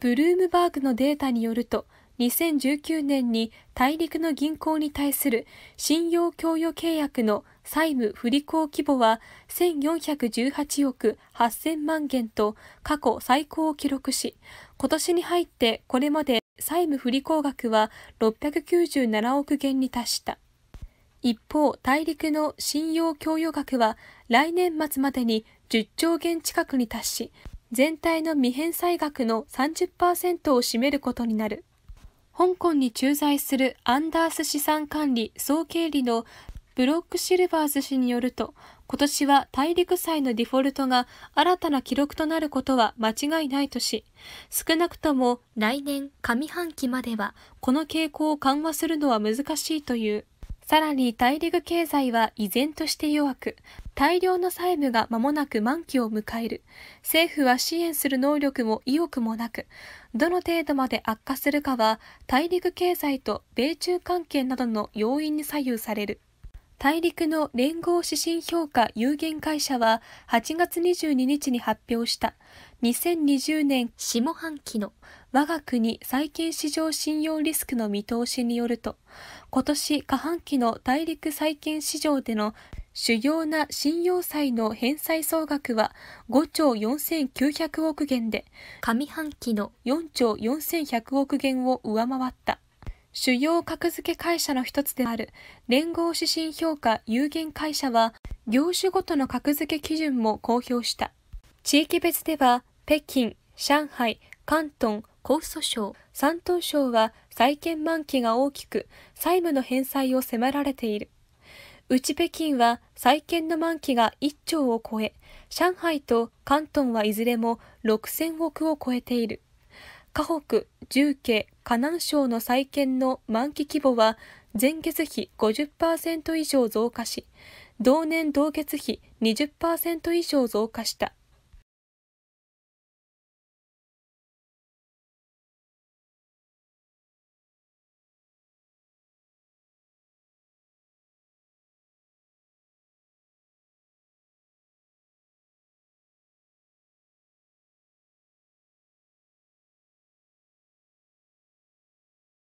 ブルームバーグのデータによると、2019年に大陸の銀行に対する信用供与契約の債務不履行規模は1418億8000万元と過去最高を記録し、今年に入ってこれまで債務不履行額は697億元に達した。一方、大陸の信用供与額は来年末までに10兆元近くに達し、全体の未返済額の30%を占めることになる。香港に駐在するアンダース資産管理総経理のブロックシルバーズ氏によると、今年は大陸債のデフォルトが新たな記録となることは間違いないとし、少なくとも来年上半期まではこの傾向を緩和するのは難しいという。さらに大陸経済は依然として弱く、大量の債務が間もなく満期を迎える。政府は支援する能力も意欲もなく、どの程度まで悪化するかは、大陸経済と米中関係などの要因に左右される。大陸の連合指針評価有限会社は8月22日に発表した2020年下半期の我が国債券市場信用リスクの見通しによると今年下半期の大陸債券市場での主要な信用債の返済総額は5兆4900億元で上半期の4兆4100億元を上回った。主要格付け会社の一つである連合指針評価有限会社は業種ごとの格付け基準も公表した。地域別では北京、上海、広東、江蘇省、山東省は債券満期が大きく債務の返済を迫られている。うち北京は債券の満期が1兆を超え、上海と広東はいずれも6000億を超えている。河北、重慶、河南省の再建の満期規模は前月比50%以上増加し、同年同月比20%以上増加した。